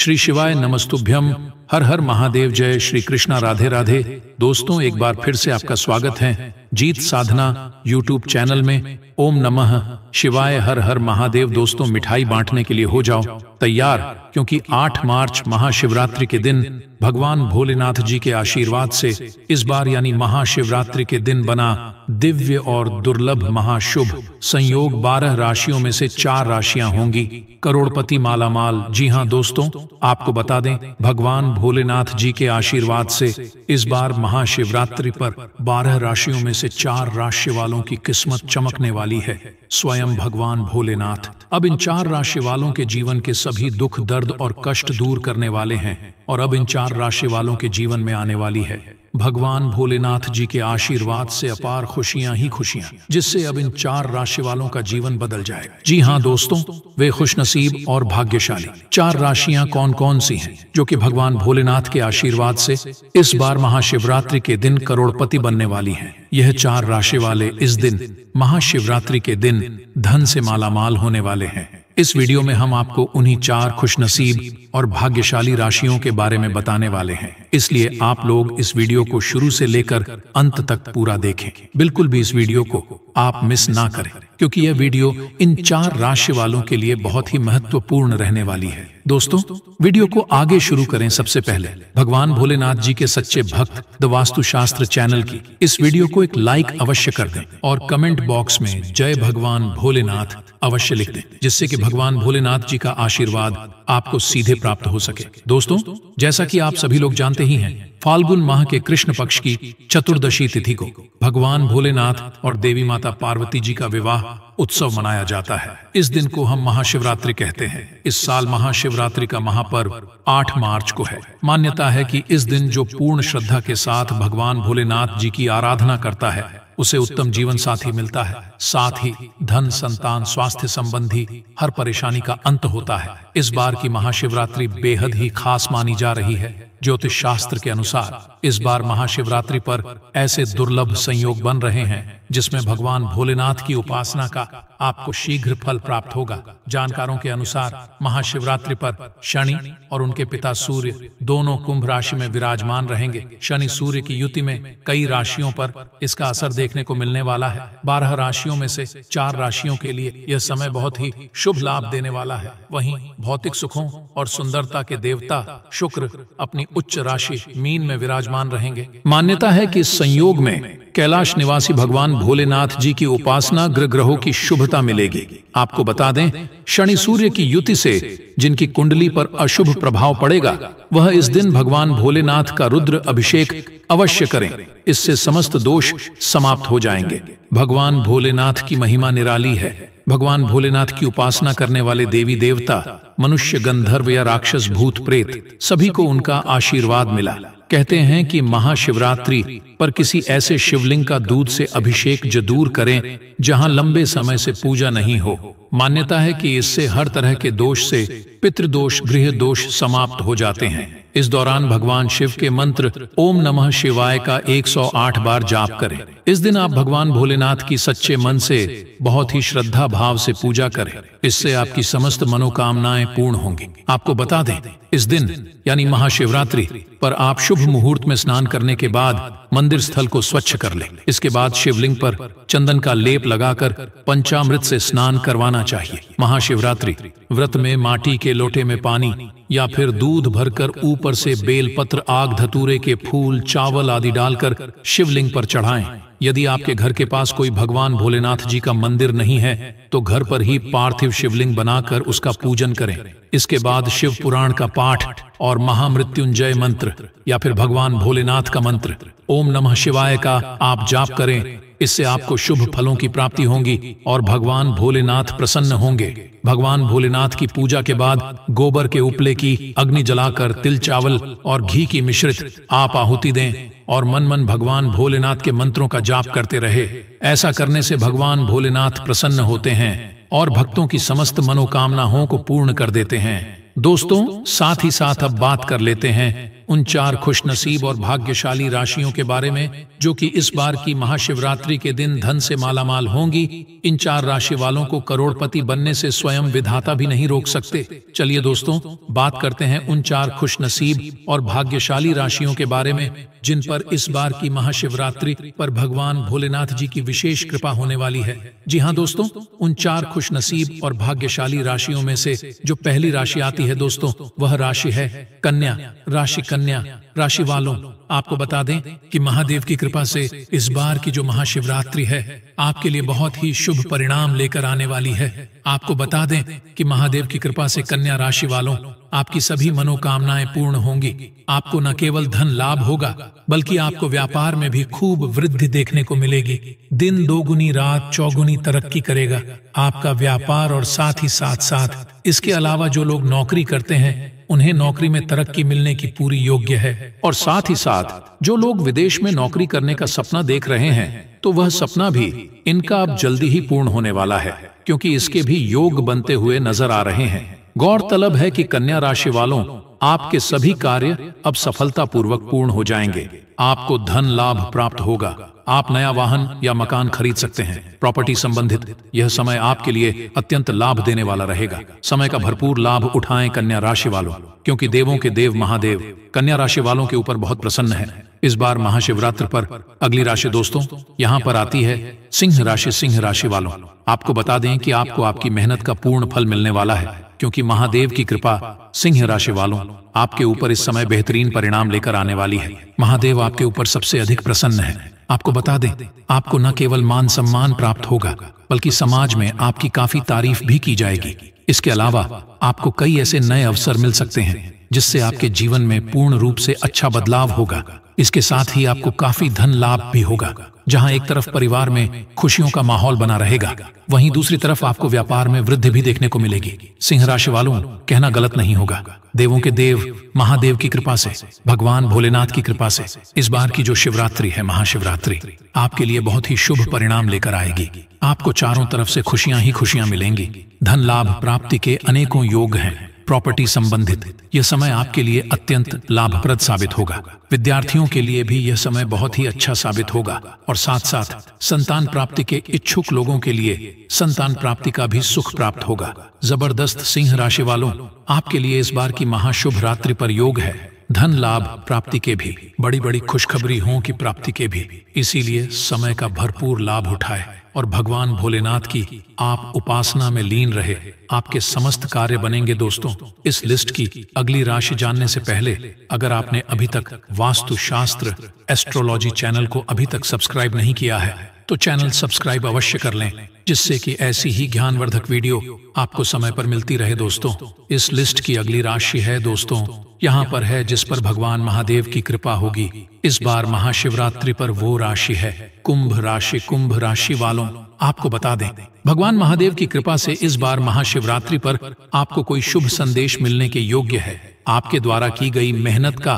श्री शिवाय नमस्तुभ्यम हर हर महादेव जय श्री कृष्णा राधे राधे दोस्तों एक बार फिर से आपका स्वागत है जीत साधना यूट्यूब चैनल में ओम नमः शिवाय हर हर महादेव दोस्तों मिठाई बांटने के लिए हो जाओ तैयार क्योंकि 8 मार्च महाशिवरात्रि के दिन भगवान भोलेनाथ जी के आशीर्वाद से इस बार यानी महाशिवरात्रि के दिन बना दिव्य और दुर्लभ महाशुभ संयोग 12 राशियों में से चार राशियां होंगी करोड़पति माला माल जी हाँ दोस्तों आपको बता दें भगवान भोलेनाथ जी के आशीर्वाद से इस बार महाशिवरात्रि पर बारह राशियों में से चार राशि वालों की किस्मत चमकने वाली है स्वयं भगवान भोलेनाथ अब इन चार राशि वालों के जीवन के सभी दुख दर्द और कष्ट दूर करने वाले हैं और अब इन चार राशि वालों के जीवन में आने वाली है भगवान भोलेनाथ जी के आशीर्वाद से अपार खुशियां ही खुशियां जिससे अब इन चार राशि वालों का जीवन बदल जाए जी हाँ दोस्तों वे खुशनसीब और भाग्यशाली चार राशियां कौन कौन सी हैं जो कि भगवान भोलेनाथ के आशीर्वाद से इस बार महाशिवरात्रि के दिन करोड़पति बनने वाली हैं यह चार राशि वाले इस दिन महाशिवरात्रि के दिन धन से मालामाल होने वाले हैं इस वीडियो में हम आपको उन्हीं चार खुशनसीब और भाग्यशाली राशियों के बारे में बताने वाले हैं इसलिए आप लोग इस वीडियो को शुरू से लेकर अंत तक पूरा देखें बिल्कुल भी इस वीडियो को आप मिस ना करें क्योंकि यह वीडियो इन चार राशि वालों के लिए बहुत ही महत्वपूर्ण रहने वाली है दोस्तों वीडियो को आगे शुरू करें सबसे पहले भगवान भोलेनाथ जी के सच्चे भक्त द वास्तु शास्त्र चैनल की इस वीडियो को एक लाइक अवश्य कर दें और कमेंट बॉक्स में जय भगवान भोलेनाथ अवश्य लिख दें जिससे कि भगवान भोलेनाथ जी का आशीर्वाद आपको सीधे प्राप्त हो सके दोस्तों जैसा कि आप सभी लोग जानते ही हैं फाल्गुन माह के कृष्ण पक्ष की चतुर्दशी तिथि को भगवान भोलेनाथ और देवी माता पार्वती जी का विवाह उत्सव मनाया जाता है इस दिन को हम महाशिवरात्रि कहते हैं इस साल महाशिवरात्रि का महापर्व 8 मार्च को है मान्यता है कि इस दिन जो पूर्ण श्रद्धा के साथ भगवान भोलेनाथ जी की आराधना करता है उसे उत्तम जीवन साथी मिलता है साथ ही धन संतान स्वास्थ्य संबंधी हर परेशानी का अंत होता है इस बार की महाशिवरात्रि बेहद ही खास मानी जा रही है ज्योतिष शास्त्र के अनुसार इस बार महाशिवरात्रि पर ऐसे दुर्लभ संयोग बन रहे हैं जिसमें भगवान भोलेनाथ की उपासना का आपको शीघ्र फल प्राप्त होगा जानकारों के अनुसार महाशिवरात्रि पर शनि और उनके पिता सूर्य दोनों कुंभ राशि में विराजमान रहेंगे शनि सूर्य की युति में कई राशियों पर इसका असर देखने को मिलने वाला है बारह राशियों में से चार राशियों के लिए यह समय बहुत ही शुभ लाभ देने वाला है वही भौतिक सुखों और सुंदरता के देवता शुक्र अपनी उच्च राशि मीन में विराजमान रहेंगे मान्यता है कि संयोग में कैलाश निवासी भगवान भोलेनाथ जी की उपासना ग्रह ग्रहों की शुभता मिलेगी आपको बता दें शनि सूर्य की युति से जिनकी कुंडली पर अशुभ प्रभाव पड़ेगा वह इस दिन भगवान भोलेनाथ का रुद्र अभिषेक अवश्य करें इससे समस्त दोष समाप्त हो जाएंगे भगवान भोलेनाथ की महिमा निराली है भगवान भोलेनाथ की उपासना करने वाले देवी देवता मनुष्य गंधर्व या राक्षस भूत प्रेत सभी को उनका आशीर्वाद मिला कहते हैं कि महाशिवरात्रि पर किसी ऐसे शिवलिंग का दूध से अभिषेक जदूर करें जहां लंबे समय से पूजा नहीं हो मान्यता है कि इससे हर तरह के दोष से पितृदोष गृह दोष समाप्त हो जाते हैं इस दौरान भगवान शिव के मंत्र ओम नमः शिवाय का 108 बार जाप करें इस दिन आप भगवान भोलेनाथ की सच्चे मन से बहुत ही श्रद्धा भाव से पूजा करें इससे आपकी समस्त मनोकामनाएं पूर्ण होंगी आपको बता दें इस दिन यानी महाशिवरात्रि पर आप शुभ मुहूर्त में स्नान करने के बाद मंदिर स्थल को स्वच्छ कर लें इसके बाद शिवलिंग पर चंदन का लेप लगाकर पंचामृत से स्नान करवाना चाहिए महाशिवरात्रि व्रत में माटी के लोटे में पानी या फिर दूध भरकर ऊपर से बेलपत्र आग धतूरे के फूल चावल आदि डालकर शिवलिंग पर चढ़ाएं। यदि आपके घर के पास कोई भगवान भोलेनाथ जी का मंदिर नहीं है तो घर पर ही पार्थिव शिवलिंग बनाकर उसका पूजन करें इसके बाद शिव पुराण का पाठ और महामृत्युंजय मंत्र या फिर भगवान भोलेनाथ का मंत्र ओम नमः शिवाय का आप जाप करें इससे आपको शुभ फलों की प्राप्ति होगी और भगवान भोलेनाथ प्रसन्न होंगे भगवान भोलेनाथ की पूजा के बाद गोबर के उपले की अग्नि जलाकर तिल चावल और घी की मिश्रित आप आहुति दें और मन मन भगवान भोलेनाथ के मंत्रों का जाप करते रहे ऐसा करने से भगवान भोलेनाथ प्रसन्न होते हैं और भक्तों की समस्त मनोकामनाओं को पूर्ण कर देते हैं दोस्तों साथ ही साथ अब बात कर लेते हैं उन चार खुशनसीब और भाग्यशाली राशियों के बारे में जो कि इस बार की महाशिवरात्रि के दिन धन से मालामाल होंगी इन चार राशि वालों को करोड़पति बनने से स्वयं विधाता भी नहीं रोक सकते चलिए दोस्तों बात करते हैं उन चार खुशनसीब और भाग्यशाली राशियों के बारे में जिन पर इस बार की महाशिवरात्रि पर भगवान भोलेनाथ जी की विशेष कृपा होने वाली है जी हाँ दोस्तों उन चार खुश नसीब और भाग्यशाली राशियों में से जो पहली राशि आती है दोस्तों वह राशि है कन्या राशि कन्या राशि वालों आपको बता दें कि महादेव की कृपा से इस बार की जो महाशिवरात्रि है आपके लिए बहुत ही शुभ परिणाम लेकर आने वाली है आपको बता दें कि महादेव की कृपा से कन्या राशि वालों आपकी सभी मनोकामनाएं पूर्ण होंगी आपको न केवल धन लाभ होगा बल्कि आपको व्यापार में भी खूब वृद्धि देखने को मिलेगी दिन दोगुनी रात चौगुनी तरक्की करेगा आपका व्यापार और साथ ही साथ साथ इसके अलावा जो लोग नौकरी करते हैं उन्हें नौकरी में तरक्की मिलने की पूरी योग्य है और साथ ही साथ जो लोग विदेश में नौकरी करने का सपना देख रहे हैं तो वह सपना भी इनका अब जल्दी ही पूर्ण होने वाला है क्योंकि इसके भी योग बनते हुए नजर आ रहे हैं गौरतलब है कि कन्या राशि वालों आपके सभी कार्य अब सफलतापूर्वक पूर्ण हो जाएंगे आपको धन लाभ प्राप्त होगा आप नया वाहन या मकान खरीद सकते हैं प्रॉपर्टी संबंधित यह समय आपके लिए अत्यंत लाभ देने वाला रहेगा समय का भरपूर लाभ उठाएं कन्या राशि वालों क्योंकि देवों के देव महादेव कन्या राशि वालों के ऊपर बहुत प्रसन्न है इस बार महाशिवरात्र पर अगली राशि दोस्तों यहाँ पर आती है सिंह राशि सिंह राशि वालों आपको बता दें कि आपको आपकी मेहनत का पूर्ण फल मिलने वाला है क्योंकि महादेव की कृपा सिंह राशि वालों आपके ऊपर इस समय बेहतरीन परिणाम लेकर आने वाली है महादेव आपके ऊपर सबसे अधिक प्रसन्न है आपको बता दें आपको न केवल मान सम्मान प्राप्त होगा बल्कि समाज में आपकी काफी तारीफ भी की जाएगी इसके अलावा आपको कई ऐसे नए अवसर मिल सकते हैं जिससे आपके जीवन में पूर्ण रूप से अच्छा बदलाव होगा इसके साथ ही आपको काफी धन लाभ भी होगा जहां एक तरफ परिवार में खुशियों का माहौल बना रहेगा वहीं दूसरी तरफ आपको व्यापार में वृद्धि भी देखने को मिलेगी सिंह राशि वालों कहना गलत नहीं होगा देवों के देव महादेव की कृपा से भगवान भोलेनाथ की कृपा से इस बार की जो शिवरात्रि है महाशिवरात्रि आपके लिए बहुत ही शुभ परिणाम लेकर आएगी आपको चारों तरफ से खुशियां ही खुशियां मिलेंगी धन लाभ प्राप्ति के अनेकों योग हैं प्रॉपर्टी संबंधित यह समय आपके लिए अत्यंत लाभप्रद साबित होगा विद्यार्थियों के लिए भी यह समय बहुत ही अच्छा साबित होगा और साथ साथ संतान प्राप्ति के इच्छुक लोगों के लिए संतान प्राप्ति का भी सुख प्राप्त होगा जबरदस्त सिंह राशि वालों आपके लिए इस बार की महाशुभ रात्रि पर योग है धन लाभ प्राप्ति के भी बड़ी बड़ी खुशखबरी हो की प्राप्ति के भी इसीलिए समय का भरपूर लाभ उठाए और भगवान भोलेनाथ की आप उपासना में लीन रहे आपके समस्त कार्य बनेंगे दोस्तों इस लिस्ट की अगली राशि जानने से पहले अगर आपने अभी तक वास्तु शास्त्र एस्ट्रोलॉजी चैनल को अभी तक सब्सक्राइब नहीं किया है तो चैनल सब्सक्राइब अवश्य कर लें जिससे कि ऐसी ही ज्ञानवर्धक वीडियो आपको समय पर मिलती रहे दोस्तों इस लिस्ट की अगली राशि है दोस्तों यहाँ पर है जिस पर भगवान महादेव की कृपा होगी इस बार महाशिवरात्रि पर वो राशि है कुंभ राशि कुंभ राशि वालों आपको बता दें भगवान महादेव की कृपा से इस बार महाशिवरात्रि पर आपको कोई शुभ संदेश मिलने के योग्य है आपके द्वारा की गई मेहनत का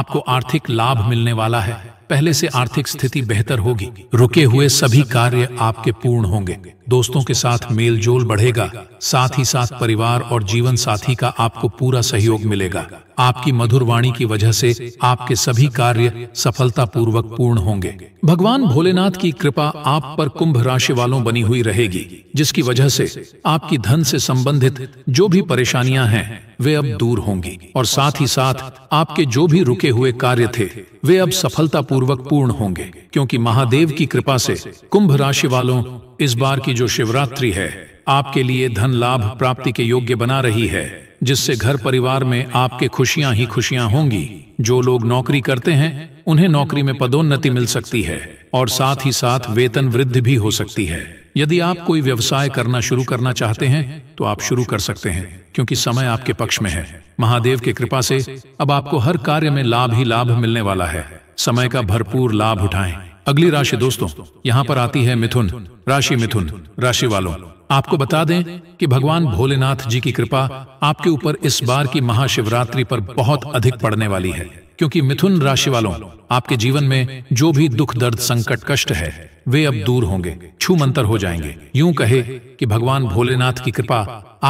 आपको आर्थिक लाभ मिलने वाला है पहले से आर्थिक स्थिति बेहतर होगी रुके हुए सभी कार्य आपके पूर्ण होंगे दोस्तों के साथ मेलजोल बढ़ेगा साथ ही साथ परिवार और जीवन साथी का आपको पूरा सहयोग मिलेगा आपकी मधुर वाणी की वजह से आपके सभी कार्य सफलता पूर्वक पूर्ण होंगे भगवान भोलेनाथ की कृपा आप पर कुंभ राशि वालों बनी हुई रहेगी जिसकी वजह से आपकी धन से संबंधित जो भी परेशानियां हैं वे अब दूर होंगी और साथ ही साथ आपके जो भी रुके हुए कार्य थे वे अब सफलतापूर्वक पूर्वक पूर्ण होंगे क्योंकि महादेव की कृपा से कुंभ राशि वालों इस बार की जो शिवरात्रि है आपके लिए धन लाभ प्राप्ति के योग्य बना रही है जिससे घर परिवार में आपके खुशियां ही खुशियां होंगी जो लोग नौकरी करते हैं उन्हें नौकरी में पदोन्नति मिल सकती है और साथ ही साथ वेतन वृद्धि भी हो सकती है यदि आप कोई व्यवसाय करना शुरू करना चाहते हैं तो आप शुरू कर सकते हैं क्योंकि समय आपके पक्ष में है महादेव की कृपा से अब आपको हर कार्य में लाभ ही लाभ मिलने वाला है समय का भरपूर लाभ उठाएं अगली राशि दोस्तों यहाँ पर आती है मिथुन राशि मिथुन राशि वालों आपको बता दें कि भगवान भोलेनाथ जी की कृपा आपके ऊपर इस बार की महाशिवरात्रि पर बहुत अधिक पड़ने वाली है क्योंकि मिथुन राशि वालों आपके जीवन में जो भी दुख दर्द संकट कष्ट है वे अब दूर होंगे छू मंतर हो जाएंगे यूं कहे कि भगवान भोलेनाथ की कृपा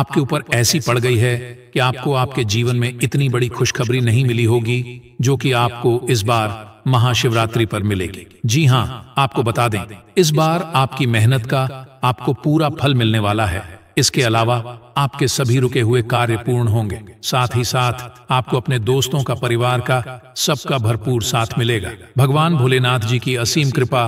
आपके ऊपर ऐसी पड़ गई है कि आपको आपके जीवन में इतनी बड़ी खुशखबरी नहीं मिली होगी जो कि आपको इस बार महाशिवरात्रि पर मिलेगी जी हाँ आपको बता दें इस बार आपकी मेहनत का आपको पूरा फल मिलने वाला है इसके अलावा आपके सभी रुके हुए कार्य पूर्ण होंगे साथ ही साथ आपको अपने दोस्तों का परिवार का सबका भरपूर साथ मिलेगा भगवान भोलेनाथ जी की असीम कृपा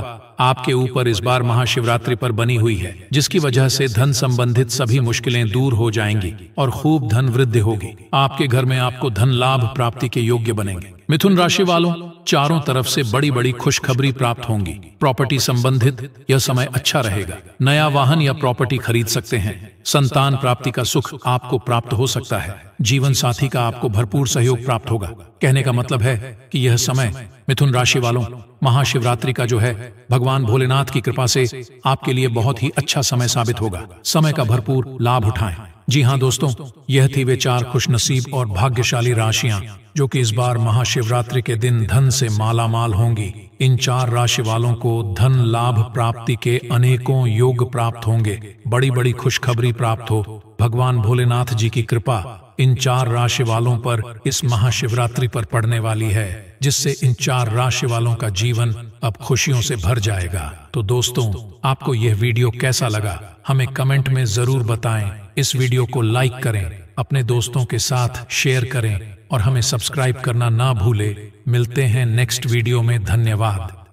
आपके ऊपर इस बार महाशिवरात्रि पर बनी हुई है जिसकी वजह से धन संबंधित सभी मुश्किलें दूर हो जाएंगी और खूब धन वृद्धि होगी आपके घर में आपको धन लाभ प्राप्ति के योग्य बनेंगे मिथुन राशि वालों चारों तरफ से बड़ी बड़ी खुशखबरी प्राप्त होंगी प्रॉपर्टी संबंधित यह समय अच्छा रहेगा नया वाहन या प्रॉपर्टी खरीद सकते हैं संतान प्राप्ति का सुख आपको प्राप्त हो सकता है जीवन साथी का आपको भरपूर सहयोग प्राप्त होगा कहने का मतलब है कि यह समय मिथुन राशि वालों महाशिवरात्रि का जो है भगवान भोलेनाथ की कृपा से आपके लिए बहुत ही अच्छा समय साबित होगा समय का भरपूर लाभ उठाएं जी हाँ दोस्तों यह थी वे चार खुशनसीब और भाग्यशाली राशियां जो कि इस बार महाशिवरात्रि के दिन धन से मालामाल होंगी इन चार राशि वालों को धन लाभ प्राप्ति के अनेकों योग प्राप्त होंगे बड़ी बड़ी खुशखबरी प्राप्त हो भगवान भोलेनाथ जी की कृपा इन चार राशि वालों पर इस महाशिवरात्रि पर पड़ने वाली है जिससे इन चार राशि वालों का जीवन अब खुशियों से भर जाएगा तो दोस्तों आपको यह वीडियो कैसा लगा हमें कमेंट में जरूर बताएं इस वीडियो को लाइक करें अपने दोस्तों के साथ शेयर करें और हमें सब्सक्राइब करना ना भूले मिलते हैं नेक्स्ट वीडियो में धन्यवाद